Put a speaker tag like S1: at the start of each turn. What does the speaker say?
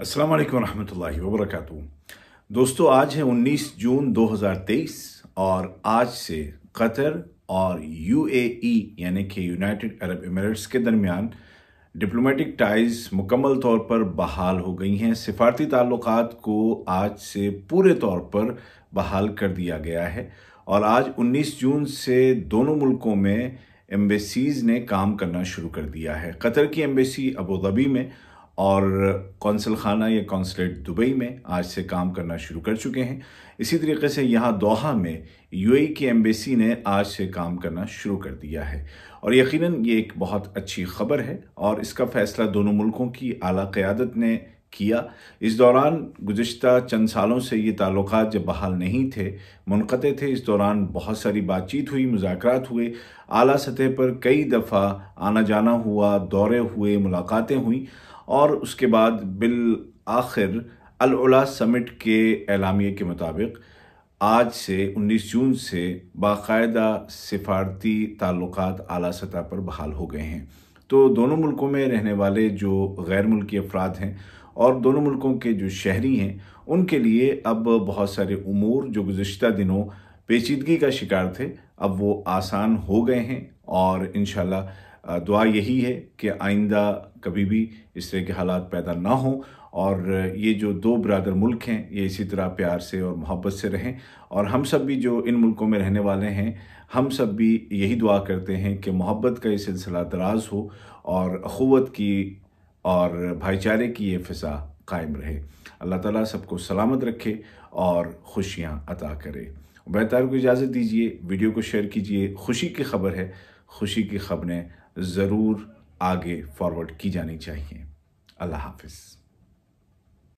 S1: अस्सलाम वालेकुम रहमतुल्लाहि व बरकातहू दोस्तों आज है 19 जून 2023 और आज से कतर और यूएई यानी कि यूनाइटेड अरब इमिरेट्स के दरमियान डिप्लोमेटिक टाइज़ मुकम्मल तौर पर बहाल हो गई हैं सिफारती ताल्लुक़ को आज से पूरे तौर पर बहाल कर दिया गया है और आज 19 जून से दोनों मुल्कों में एम्बेसीज़ ने काम करना शुरू कर दिया है कतर की एम्बेसी अबू धाबी में और कौंसल खाना या कौंसलेट दुबई में आज से काम करना शुरू कर चुके हैं इसी तरीके से यहाँ दोहा में यूएई की एम्बेसी ने आज से काम करना शुरू कर दिया है और यकीनन ये एक बहुत अच्छी खबर है और इसका फैसला दोनों मुल्कों की आला क़्यादत ने किया इस दौरान गुज्त चंद सालों से ये ताल्लुक जब बहाल नहीं थे मुनक़ थे इस दौरान बहुत सारी बातचीत हुई मुजाकर हुए अली सतह पर कई दफ़ा आना जाना हुआ दौरे हुए मुलाकातें हुई और उसके बाद बिल आखिर अला समिट के एलामिए के मुताबिक आज से 19 जून से बाकायदा सिफारती ताल्लुक अली सतह पर बहाल हो गए हैं तो दोनों मुल्कों में रहने वाले जो गैर मुल्की अफराद हैं और दोनों मुल्कों के जो शहरी हैं उनके लिए अब बहुत सारे अमूर जो गुज्त दिनों पेचीदगी का शिकार थे अब वो आसान हो गए हैं और इन दुआ यही है कि आइंदा कभी भी इस तरह के हालात पैदा ना हों और ये जो दो बरदर मुल्क हैं ये इसी तरह प्यार से और मोहब्बत से रहें और हम सब भी जो इन मुल्कों में रहने वाले हैं हम सब भी यही दुआ करते हैं कि मोहब्बत का ये सिलसिला दराज हो और अखवत की और भाईचारे की ये फ़िज़ा कायम रहे अल्लाह ताला सबको सलामत रखे और खुशियाँ अता करे बेहतर को इजाज़त दीजिए वीडियो को शेयर कीजिए खुशी की खबर है खुशी की खबरें ज़रूर आगे फॉरवर्ड की जानी चाहिए अल्लाह हाफिज़